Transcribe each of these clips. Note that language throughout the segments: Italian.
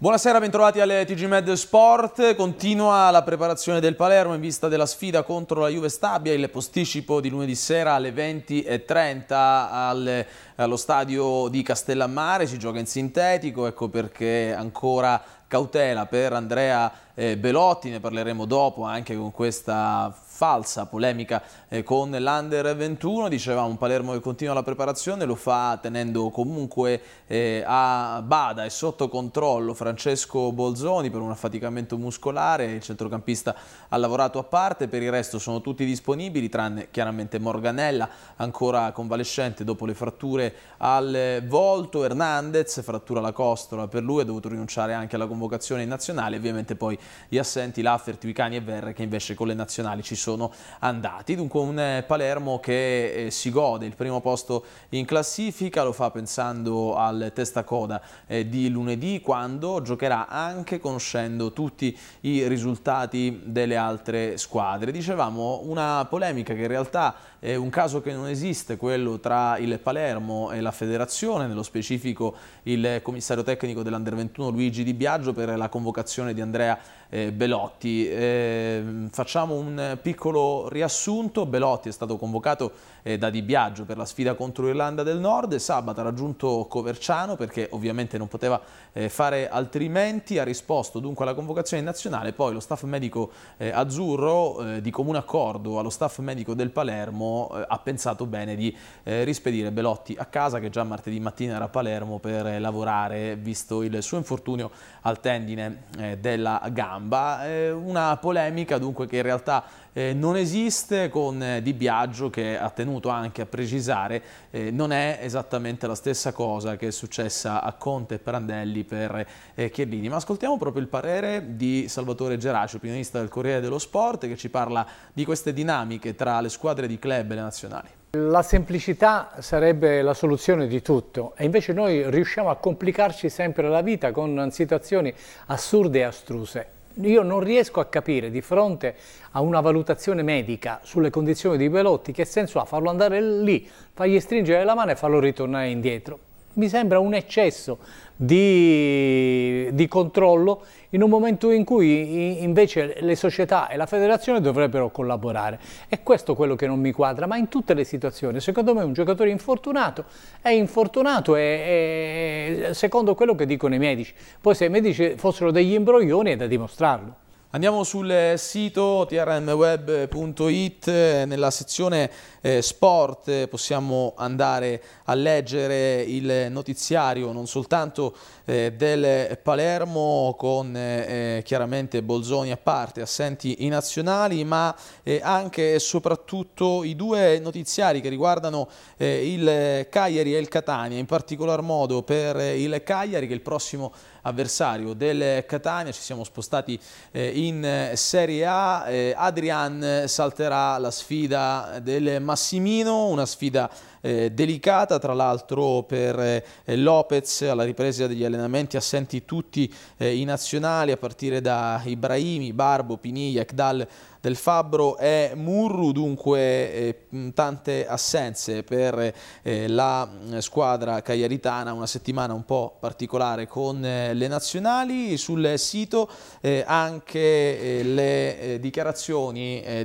Buonasera, bentrovati alle TG Med Sport. Continua la preparazione del Palermo in vista della sfida contro la Juve Stabia, il posticipo di lunedì sera alle 20.30 al, allo stadio di Castellammare. Si gioca in sintetico, ecco perché ancora cautela per Andrea eh, Belotti, ne parleremo dopo anche con questa falsa polemica eh, con l'Under 21, dicevamo un Palermo che continua la preparazione, lo fa tenendo comunque eh, a bada e sotto controllo Francesco Bolzoni per un affaticamento muscolare, il centrocampista ha lavorato a parte, per il resto sono tutti disponibili tranne chiaramente Morganella ancora convalescente dopo le fratture al volto, Hernandez frattura la costola per lui, ha dovuto rinunciare anche alla convocazione in nazionale, ovviamente poi gli assenti Lafferti, Vicani e Verre che invece con le nazionali ci sono andati. Dunque un eh, Palermo che eh, si gode il primo posto in classifica, lo fa pensando al testacoda eh, di lunedì quando giocherà anche conoscendo tutti i risultati delle altre squadre. Dicevamo una polemica che in realtà è un caso che non esiste, quello tra il Palermo e la federazione, nello specifico il commissario tecnico dell'Under 21 Luigi Di Biagio per la convocazione di Andrea eh, Belotti. Eh, facciamo un piccolo riassunto. Belotti è stato convocato eh, da Di Biagio per la sfida contro l'Irlanda del Nord. Sabato ha raggiunto Coverciano perché ovviamente non poteva eh, fare altrimenti. Ha risposto dunque alla convocazione nazionale. Poi lo staff medico eh, azzurro eh, di comune accordo allo staff medico del Palermo ha pensato bene di rispedire Belotti a casa che già martedì mattina era a Palermo per lavorare visto il suo infortunio al tendine della gamba gamba. Eh, una polemica dunque che in realtà eh, non esiste con eh, Di Biagio che ha tenuto anche a precisare eh, non è esattamente la stessa cosa che è successa a Conte e Prandelli per eh, Chiellini. Ma ascoltiamo proprio il parere di Salvatore Geraci, opinionista del Corriere dello Sport, che ci parla di queste dinamiche tra le squadre di club e le nazionali. La semplicità sarebbe la soluzione di tutto e invece noi riusciamo a complicarci sempre la vita con situazioni assurde e astruse io non riesco a capire di fronte a una valutazione medica sulle condizioni di Belotti che senso ha farlo andare lì, fargli stringere la mano e farlo ritornare indietro mi sembra un eccesso di, di, controllo in un momento in cui invece le società e la federazione dovrebbero collaborare. E questo è quello che non mi quadra, ma in tutte le situazioni. Secondo me un giocatore infortunato è infortunato e, e secondo quello che dicono i medici. Poi se i medici fossero degli imbroglioni è da dimostrarlo. Andiamo sul sito trmweb.it, eh, nella sezione eh, sport eh, possiamo andare a leggere il notiziario non soltanto eh, del Palermo con eh, eh chiaramente Bolzoni a parte, assenti i nazionali, ma anche e soprattutto i due notiziari che riguardano il Cagliari e il Catania, in particolar modo per il Cagliari che è il prossimo avversario del Catania, ci siamo spostati eh, in eh, Serie A eh, Adrian salterà la sfida del Massimino, una sfida eh, delicata, tra l'altro per eh, Lopez alla ripresa degli allenamenti assenti tutti eh, i nazionali a partire da Ibrahimi, Barbo, Piniglia, Ekdal del Fabbro e Murru, dunque eh, tante assenze per eh, la squadra cagliaritana, una settimana un po' particolare con eh, le nazionali, sul sito eh, anche eh, le eh, dichiarazioni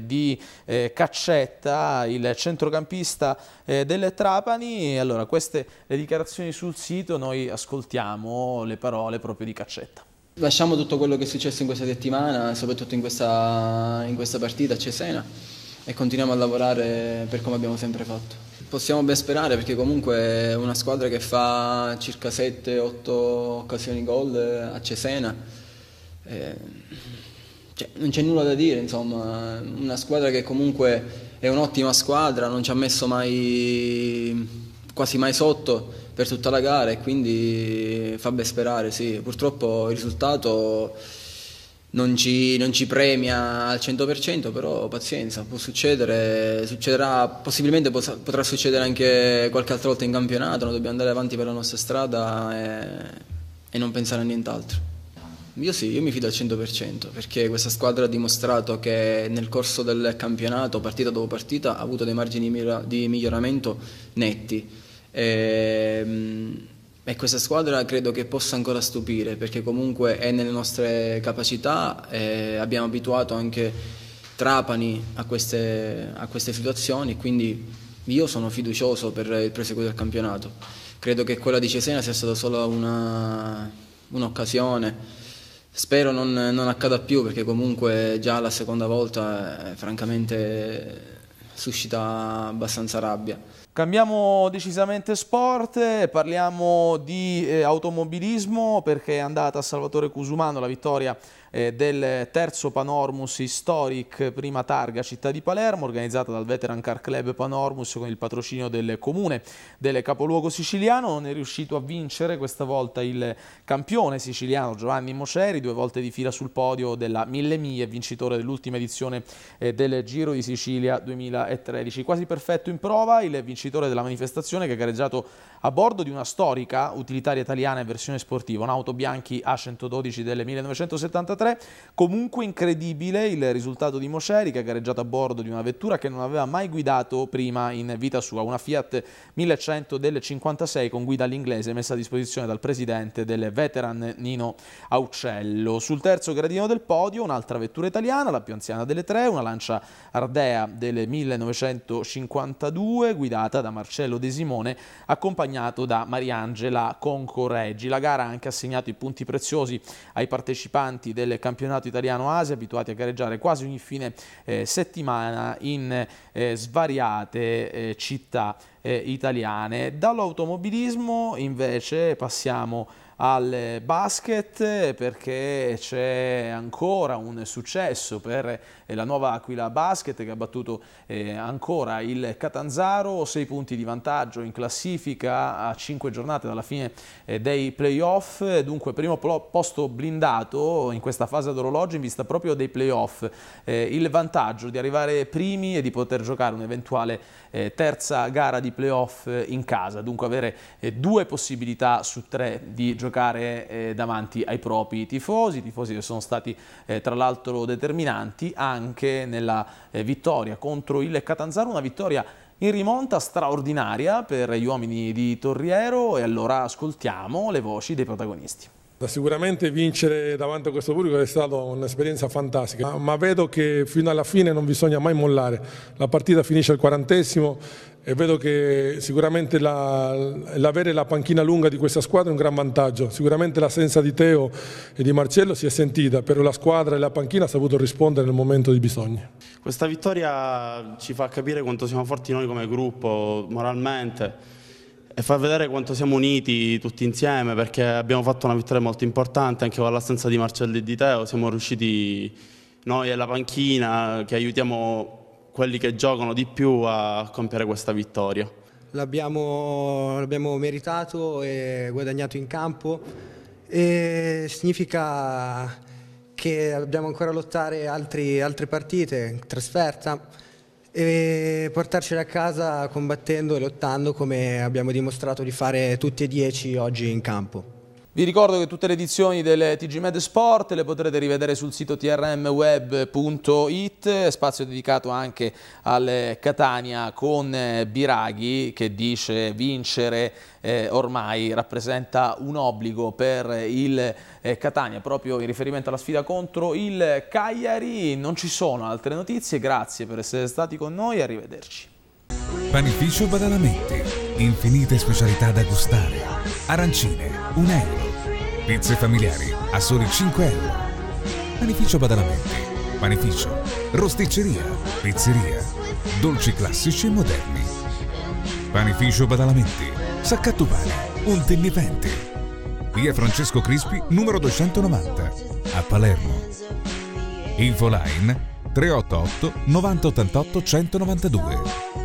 di Caccetta, il centrocampista del del Trapani, allora queste le dichiarazioni sul sito, noi ascoltiamo le parole proprio di Caccetta. Lasciamo tutto quello che è successo in questa settimana, soprattutto in questa, in questa partita a Cesena e continuiamo a lavorare per come abbiamo sempre fatto. Possiamo ben sperare perché comunque è una squadra che fa circa 7-8 occasioni gol eh, a Cesena. Eh, cioè, non c'è nulla da dire, insomma, una squadra che comunque è un'ottima squadra, non ci ha messo mai, quasi mai sotto per tutta la gara e quindi fa ben sperare, sì. Purtroppo il risultato non ci, non ci premia al 100%, però pazienza, può succedere, succederà, possibilmente potrà succedere anche qualche altra volta in campionato, noi dobbiamo andare avanti per la nostra strada e, e non pensare a nient'altro. Io sì, io mi fido al 100% perché questa squadra ha dimostrato che nel corso del campionato, partita dopo partita, ha avuto dei margini di miglioramento netti. E, ehm, e questa squadra credo che possa ancora stupire perché comunque è nelle nostre capacità, eh, abbiamo abituato anche Trapani a queste, a queste situazioni, quindi io sono fiducioso per il proseguo del campionato. Credo che quella di Cesena sia stata solo un'occasione. Spero non, non accada più perché comunque già la seconda volta eh, francamente suscita abbastanza rabbia. Cambiamo decisamente sport, parliamo di eh, automobilismo perché è andata a Salvatore Cusumano la vittoria eh, del terzo Panormus Historic prima targa città di Palermo organizzata dal Veteran Car Club Panormus con il patrocinio del comune del capoluogo siciliano. Non è riuscito a vincere questa volta il campione siciliano Giovanni Moceri, due volte di fila sul podio della Mille Miglia, vincitore dell'ultima edizione eh, del Giro di Sicilia 2013. Quasi perfetto in prova, il vincitore vincitore della manifestazione che ha gareggiato a bordo di una storica utilitaria italiana in versione sportiva, un'auto bianchi A112 del 1973. Comunque incredibile il risultato di Mosceri che ha gareggiato a bordo di una vettura che non aveva mai guidato prima in vita sua, una Fiat 1100 del 56 con guida all'inglese messa a disposizione dal presidente del veteran Nino Aucello. Sul terzo gradino del podio un'altra vettura italiana, la più anziana delle tre, una Lancia Ardea del 1952 guidata guidata da Marcello De Simone, accompagnato da Mariangela Concoreggi. La gara ha anche assegnato i punti preziosi ai partecipanti del campionato italiano Asia, abituati a gareggiare quasi ogni fine eh, settimana in eh, svariate eh, città eh, italiane. Dall'automobilismo invece passiamo a al basket perché c'è ancora un successo per eh, la nuova Aquila Basket che ha battuto eh, ancora il Catanzaro, 6 punti di vantaggio in classifica a 5 giornate dalla fine eh, dei playoff, dunque primo posto blindato in questa fase d'orologio in vista proprio dei playoff, il vantaggio di arrivare primi e di poter giocare un'eventuale terza gara di playoff in casa, dunque avere due possibilità su tre di giocare giocare eh, davanti ai propri tifosi, tifosi che sono stati eh, tra l'altro determinanti anche nella eh, vittoria contro il Catanzaro, una vittoria in rimonta straordinaria per gli uomini di Torriero e allora ascoltiamo le voci dei protagonisti sicuramente vincere davanti a questo pubblico è stata un'esperienza fantastica, ma, vedo che fino alla fine non bisogna mai mollare. La partita finisce al quarantesimo e vedo che sicuramente l'avere la, la panchina lunga di questa squadra è un gran vantaggio. Sicuramente l'assenza di Teo e di Marcello si è sentita, però la squadra e la panchina ha saputo rispondere nel momento di bisogno. Questa vittoria ci fa capire quanto siamo forti noi come gruppo, moralmente e far vedere quanto siamo uniti tutti insieme perché abbiamo fatto una vittoria molto importante anche con l'assenza di Marcello e di Teo, siamo riusciti noi e la panchina che aiutiamo quelli che giocano di più a compiere questa vittoria. L'abbiamo, meritato e guadagnato in campo e significa che dobbiamo ancora lottare altri, altre partite, trasferta e portarcela a casa combattendo e lottando come abbiamo dimostrato di fare tutti e dieci oggi in campo. Vi ricordo che tutte le edizioni del TG Med Sport le potrete rivedere sul sito trmweb.it, spazio dedicato anche al Catania con eh, Biraghi che dice vincere eh, ormai rappresenta un obbligo per il eh, Catania proprio in riferimento alla sfida contro il Cagliari. Non ci sono altre notizie, grazie per essere stati con noi, arrivederci. Panificio Badalamenti Infinite specialità da gustare. Arancine, 1 euro. Pizze familiari a soli 5 euro. Panificio Badalamenti. Panificio, rosticceria, pizzeria, dolci classici e moderni. Panificio Badalamenti. Saccattupane, un tennipente. Via Francesco Crispi, numero 290, a Palermo. Infoline 388 9088 192.